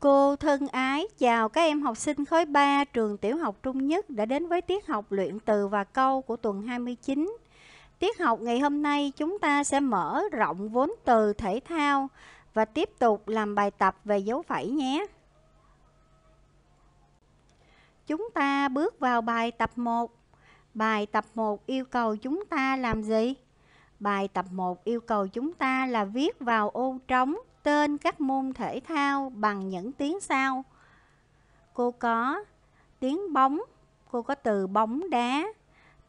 Cô thân ái chào các em học sinh khối 3 trường tiểu học trung nhất đã đến với tiết học luyện từ và câu của tuần 29. Tiết học ngày hôm nay chúng ta sẽ mở rộng vốn từ thể thao và tiếp tục làm bài tập về dấu phẩy nhé. Chúng ta bước vào bài tập 1. Bài tập 1 yêu cầu chúng ta làm gì? Bài tập 1 yêu cầu chúng ta là viết vào ô trống tên các môn thể thao bằng những tiếng sau. Cô có tiếng bóng, cô có từ bóng đá,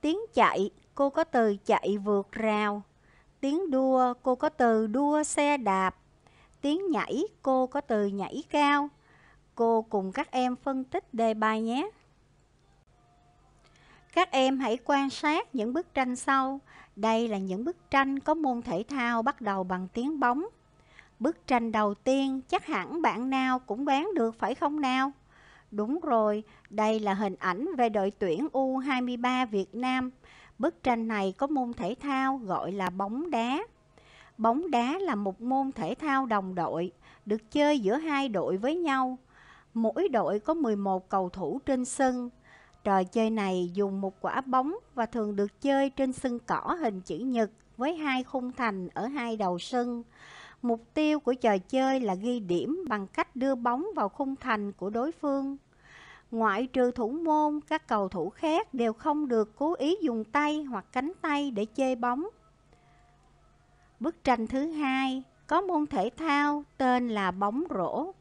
tiếng chạy, cô có từ chạy vượt rào, tiếng đua, cô có từ đua xe đạp, tiếng nhảy, cô có từ nhảy cao. Cô cùng các em phân tích đề bài nhé. Các em hãy quan sát những bức tranh sau. Đây là những bức tranh có môn thể thao bắt đầu bằng tiếng bóng. Bức tranh đầu tiên chắc hẳn bạn nào cũng bán được phải không nào? Đúng rồi, đây là hình ảnh về đội tuyển U23 Việt Nam. Bức tranh này có môn thể thao gọi là bóng đá. Bóng đá là một môn thể thao đồng đội, được chơi giữa hai đội với nhau. Mỗi đội có 11 cầu thủ trên sân. Trò chơi này dùng một quả bóng và thường được chơi trên sân cỏ hình chữ nhật với hai khung thành ở hai đầu sân. Mục tiêu của trò chơi là ghi điểm bằng cách đưa bóng vào khung thành của đối phương. Ngoại trừ thủ môn, các cầu thủ khác đều không được cố ý dùng tay hoặc cánh tay để chơi bóng. Bức tranh thứ hai có môn thể thao tên là bóng rổ.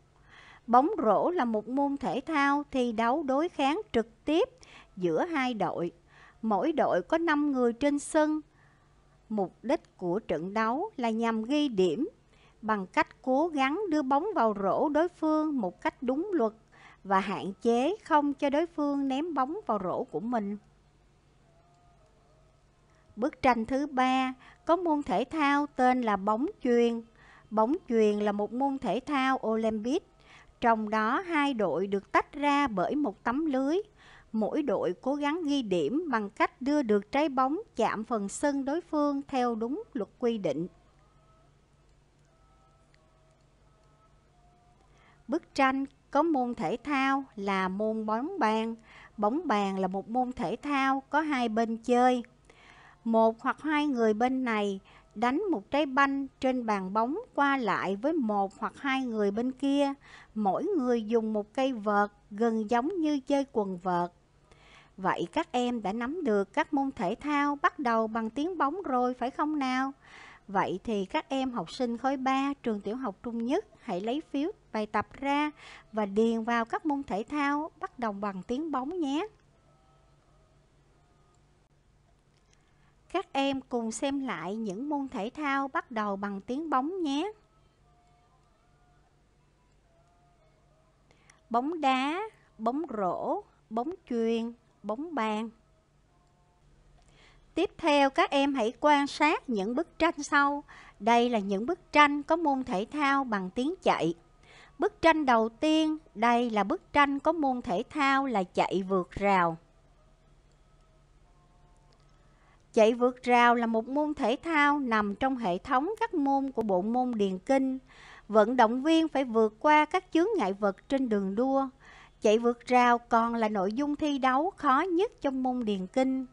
Bóng rổ là một môn thể thao thi đấu đối kháng trực tiếp giữa hai đội. Mỗi đội có 5 người trên sân. Mục đích của trận đấu là nhằm ghi điểm bằng cách cố gắng đưa bóng vào rổ đối phương một cách đúng luật và hạn chế không cho đối phương ném bóng vào rổ của mình. Bức tranh thứ ba có môn thể thao tên là bóng chuyền. Bóng chuyền là một môn thể thao Olympic, trong đó hai đội được tách ra bởi một tấm lưới. Mỗi đội cố gắng ghi điểm bằng cách đưa được trái bóng chạm phần sân đối phương theo đúng luật quy định. bức tranh có môn thể thao là môn bóng bàn bóng bàn là một môn thể thao có hai bên chơi một hoặc hai người bên này đánh một trái banh trên bàn bóng qua lại với một hoặc hai người bên kia mỗi người dùng một cây vợt gần giống như chơi quần vợt vậy các em đã nắm được các môn thể thao bắt đầu bằng tiếng bóng rồi phải không nào vậy thì các em học sinh khối 3 trường tiểu học trung nhất hãy lấy phiếu bài tập ra và điền vào các môn thể thao bắt đầu bằng tiếng bóng nhé. Các em cùng xem lại những môn thể thao bắt đầu bằng tiếng bóng nhé. Bóng đá, bóng rổ, bóng chuyền, bóng bàn. Tiếp theo các em hãy quan sát những bức tranh sau. Đây là những bức tranh có môn thể thao bằng tiếng chạy. Bức tranh đầu tiên, đây là bức tranh có môn thể thao là chạy vượt rào. Chạy vượt rào là một môn thể thao nằm trong hệ thống các môn của bộ môn điền kinh. Vận động viên phải vượt qua các chướng ngại vật trên đường đua. Chạy vượt rào còn là nội dung thi đấu khó nhất trong môn điền kinh.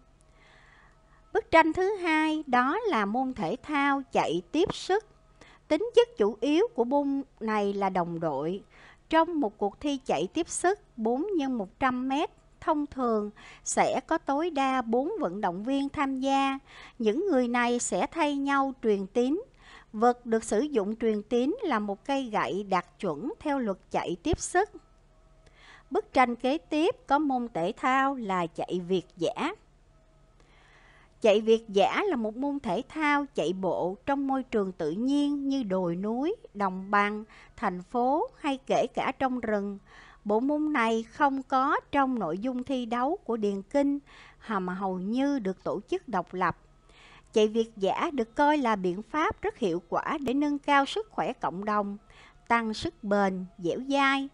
Bức tranh thứ hai đó là môn thể thao chạy tiếp sức. Tính chất chủ yếu của môn này là đồng đội. Trong một cuộc thi chạy tiếp sức 4 x 100 m thông thường sẽ có tối đa 4 vận động viên tham gia. Những người này sẽ thay nhau truyền tín. Vật được sử dụng truyền tín là một cây gậy đạt chuẩn theo luật chạy tiếp sức. Bức tranh kế tiếp có môn thể thao là chạy việt giả. Chạy việc giả là một môn thể thao chạy bộ trong môi trường tự nhiên như đồi núi, đồng bằng, thành phố hay kể cả trong rừng. Bộ môn này không có trong nội dung thi đấu của Điền Kinh mà hầu như được tổ chức độc lập. Chạy việc giả được coi là biện pháp rất hiệu quả để nâng cao sức khỏe cộng đồng, tăng sức bền, dẻo dai.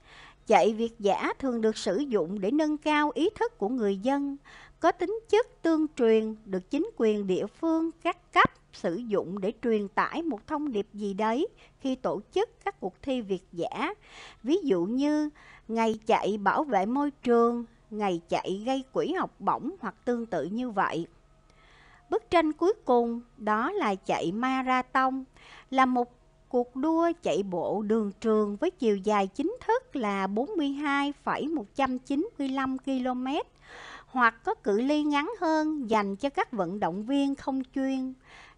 Chạy việc giả thường được sử dụng để nâng cao ý thức của người dân, có tính chất tương truyền được chính quyền địa phương các cấp sử dụng để truyền tải một thông điệp gì đấy khi tổ chức các cuộc thi việt giả. Ví dụ như ngày chạy bảo vệ môi trường, ngày chạy gây quỹ học bổng hoặc tương tự như vậy. Bức tranh cuối cùng đó là chạy marathon, là một cuộc đua chạy bộ đường trường với chiều dài chính thức là 42,195 km hoặc có cự ly ngắn hơn dành cho các vận động viên không chuyên.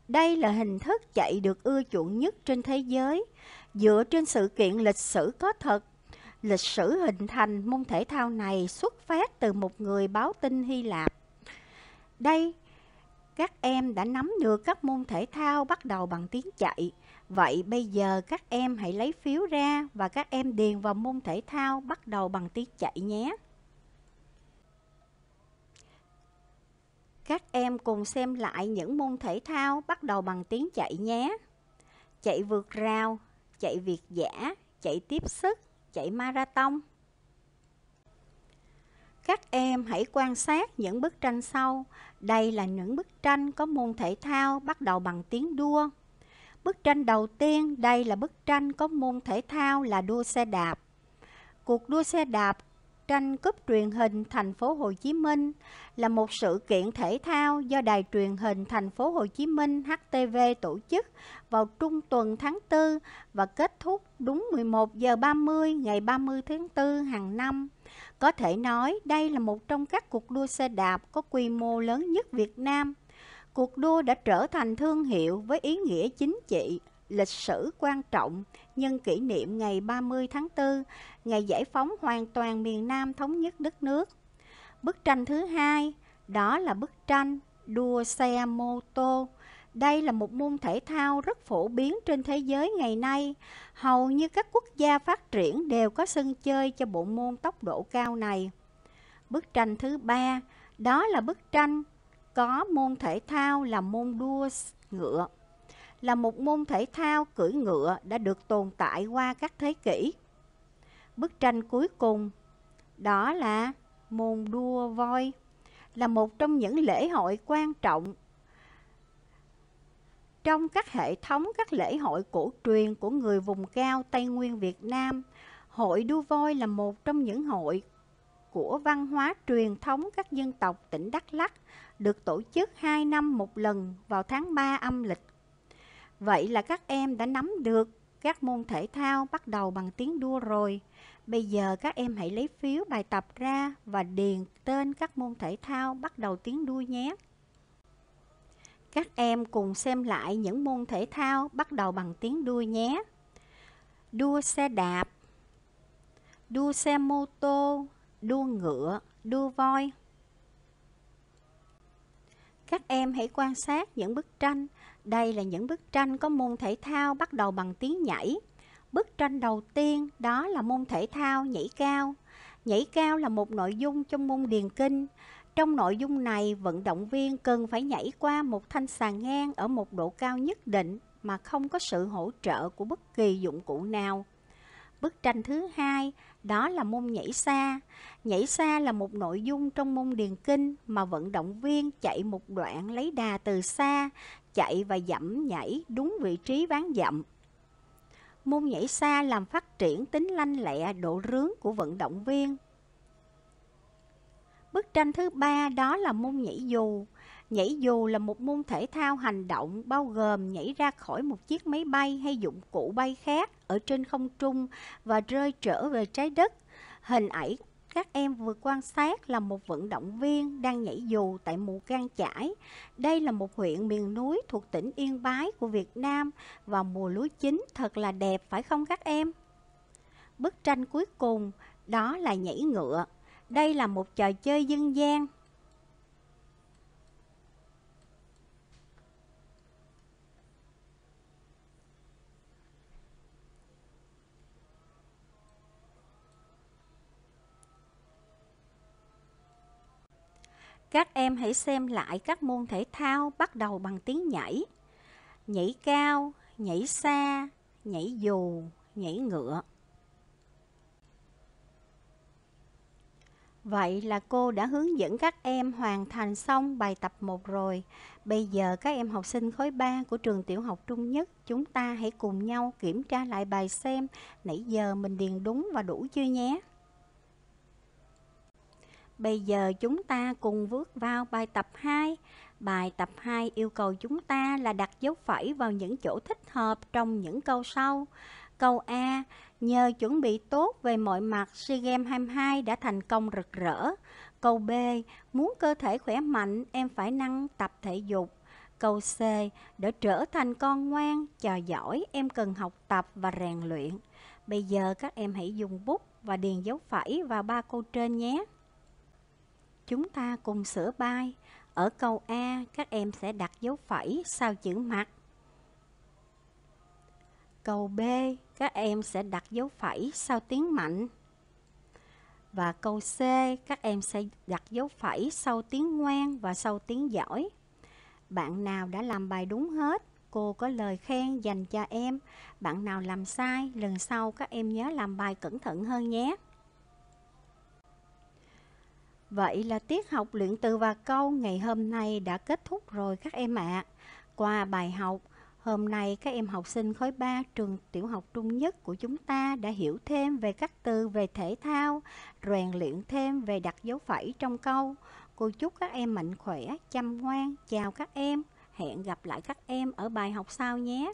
Đây là hình thức chạy được ưa chuộng nhất trên thế giới, dựa trên sự kiện lịch sử có thật. Lịch sử hình thành môn thể thao này xuất phát từ một người báo tin Hy Lạp. Đây, các em đã nắm được các môn thể thao bắt đầu bằng tiếng chạy. Vậy bây giờ các em hãy lấy phiếu ra và các em điền vào môn thể thao bắt đầu bằng tiếng chạy nhé. Các em cùng xem lại những môn thể thao bắt đầu bằng tiếng chạy nhé. Chạy vượt rào, chạy việt giả, chạy tiếp sức, chạy marathon. Các em hãy quan sát những bức tranh sau. Đây là những bức tranh có môn thể thao bắt đầu bằng tiếng đua. Bức tranh đầu tiên, đây là bức tranh có môn thể thao là đua xe đạp. Cuộc đua xe đạp tranh cúp truyền hình thành phố Hồ Chí Minh là một sự kiện thể thao do Đài truyền hình thành phố Hồ Chí Minh HTV tổ chức vào trung tuần tháng 4 và kết thúc đúng 11 giờ 30 ngày 30 tháng 4 hàng năm. Có thể nói đây là một trong các cuộc đua xe đạp có quy mô lớn nhất Việt Nam. Cuộc đua đã trở thành thương hiệu với ý nghĩa chính trị, lịch sử quan trọng nhân kỷ niệm ngày 30 tháng 4, ngày giải phóng hoàn toàn miền Nam thống nhất đất nước. Bức tranh thứ hai, đó là bức tranh đua xe mô tô. Đây là một môn thể thao rất phổ biến trên thế giới ngày nay. Hầu như các quốc gia phát triển đều có sân chơi cho bộ môn tốc độ cao này. Bức tranh thứ ba, đó là bức tranh có môn thể thao là môn đua ngựa là một môn thể thao cưỡi ngựa đã được tồn tại qua các thế kỷ. Bức tranh cuối cùng đó là môn đua voi là một trong những lễ hội quan trọng trong các hệ thống các lễ hội cổ truyền của người vùng cao Tây Nguyên Việt Nam, hội đua voi là một trong những hội của văn hóa truyền thống các dân tộc tỉnh Đắk Lắk được tổ chức 2 năm một lần vào tháng 3 âm lịch Vậy là các em đã nắm được các môn thể thao bắt đầu bằng tiếng đua rồi. Bây giờ các em hãy lấy phiếu bài tập ra và điền tên các môn thể thao bắt đầu tiếng đua nhé. Các em cùng xem lại những môn thể thao bắt đầu bằng tiếng đua nhé. Đua xe đạp, đua xe mô tô, đua ngựa, đua voi. Các em hãy quan sát những bức tranh đây là những bức tranh có môn thể thao bắt đầu bằng tiếng nhảy. Bức tranh đầu tiên đó là môn thể thao nhảy cao. Nhảy cao là một nội dung trong môn điền kinh. Trong nội dung này, vận động viên cần phải nhảy qua một thanh sàn ngang ở một độ cao nhất định mà không có sự hỗ trợ của bất kỳ dụng cụ nào. Bức tranh thứ hai đó là môn nhảy xa. Nhảy xa là một nội dung trong môn điền kinh mà vận động viên chạy một đoạn lấy đà từ xa, chạy và dẫm nhảy đúng vị trí ván dậm. Môn nhảy xa làm phát triển tính lanh lẹ độ rướng của vận động viên. Bức tranh thứ ba đó là môn nhảy dù. Nhảy dù là một môn thể thao hành động bao gồm nhảy ra khỏi một chiếc máy bay hay dụng cụ bay khác ở trên không trung và rơi trở về trái đất. Hình ảnh các em vừa quan sát là một vận động viên đang nhảy dù tại mù căng Chải. Đây là một huyện miền núi thuộc tỉnh Yên Bái của Việt Nam và mùa lúa chín thật là đẹp phải không các em? Bức tranh cuối cùng đó là nhảy ngựa. Đây là một trò chơi dân gian Các em hãy xem lại các môn thể thao bắt đầu bằng tiếng nhảy. Nhảy cao, nhảy xa, nhảy dù, nhảy ngựa. Vậy là cô đã hướng dẫn các em hoàn thành xong bài tập 1 rồi. Bây giờ các em học sinh khối 3 của trường tiểu học trung nhất, chúng ta hãy cùng nhau kiểm tra lại bài xem nãy giờ mình điền đúng và đủ chưa nhé. Bây giờ chúng ta cùng bước vào bài tập 2. Bài tập 2 yêu cầu chúng ta là đặt dấu phẩy vào những chỗ thích hợp trong những câu sau. Câu A, nhờ chuẩn bị tốt về mọi mặt, SEA Games 22 đã thành công rực rỡ. Câu B, muốn cơ thể khỏe mạnh, em phải năng tập thể dục. Câu C, để trở thành con ngoan, trò giỏi, em cần học tập và rèn luyện. Bây giờ các em hãy dùng bút và điền dấu phẩy vào ba câu trên nhé. Chúng ta cùng sửa bài. Ở câu A, các em sẽ đặt dấu phẩy sau chữ mặt. Câu B, các em sẽ đặt dấu phẩy sau tiếng mạnh. Và câu C, các em sẽ đặt dấu phẩy sau tiếng ngoan và sau tiếng giỏi. Bạn nào đã làm bài đúng hết, cô có lời khen dành cho em. Bạn nào làm sai, lần sau các em nhớ làm bài cẩn thận hơn nhé. Vậy là tiết học luyện từ và câu ngày hôm nay đã kết thúc rồi các em ạ. À. Qua bài học, hôm nay các em học sinh khối 3 trường tiểu học trung nhất của chúng ta đã hiểu thêm về các từ về thể thao, rèn luyện thêm về đặt dấu phẩy trong câu. Cô chúc các em mạnh khỏe, chăm ngoan. Chào các em. Hẹn gặp lại các em ở bài học sau nhé.